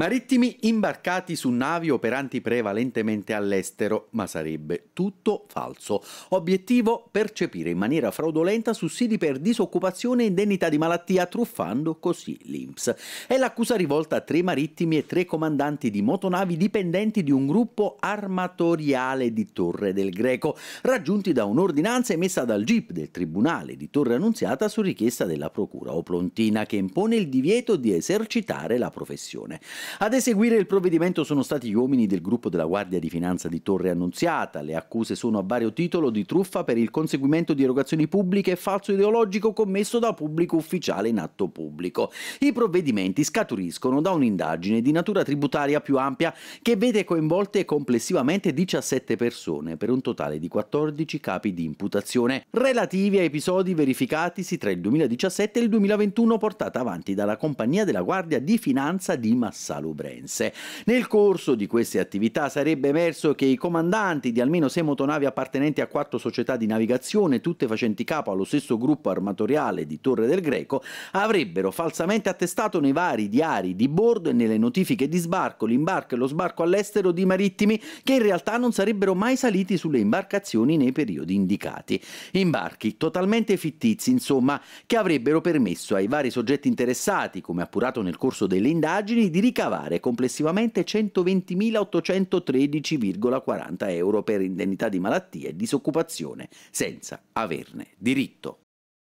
Marittimi imbarcati su navi operanti prevalentemente all'estero, ma sarebbe tutto falso. Obiettivo percepire in maniera fraudolenta sussidi per disoccupazione e indennità di malattia, truffando così l'Inps. È l'accusa rivolta a tre marittimi e tre comandanti di motonavi dipendenti di un gruppo armatoriale di Torre del Greco, raggiunti da un'ordinanza emessa dal GIP del Tribunale di Torre Annunziata su richiesta della Procura Oplontina, che impone il divieto di esercitare la professione. Ad eseguire il provvedimento sono stati gli uomini del gruppo della Guardia di Finanza di Torre Annunziata. Le accuse sono a vario titolo di truffa per il conseguimento di erogazioni pubbliche e falso ideologico commesso da pubblico ufficiale in atto pubblico. I provvedimenti scaturiscono da un'indagine di natura tributaria più ampia che vede coinvolte complessivamente 17 persone per un totale di 14 capi di imputazione relativi a episodi verificatisi tra il 2017 e il 2021 portata avanti dalla compagnia della Guardia di Finanza di Massaggia salubrense. Nel corso di queste attività sarebbe emerso che i comandanti di almeno sei motonavi appartenenti a quattro società di navigazione, tutte facenti capo allo stesso gruppo armatoriale di Torre del Greco, avrebbero falsamente attestato nei vari diari di bordo e nelle notifiche di sbarco, l'imbarco e lo sbarco all'estero di marittimi che in realtà non sarebbero mai saliti sulle imbarcazioni nei periodi indicati. Imbarchi totalmente fittizi, insomma, che avrebbero permesso ai vari soggetti interessati, come appurato nel corso delle indagini, di ricavare ricavare complessivamente 120.813,40 euro per indennità di malattia e disoccupazione senza averne diritto.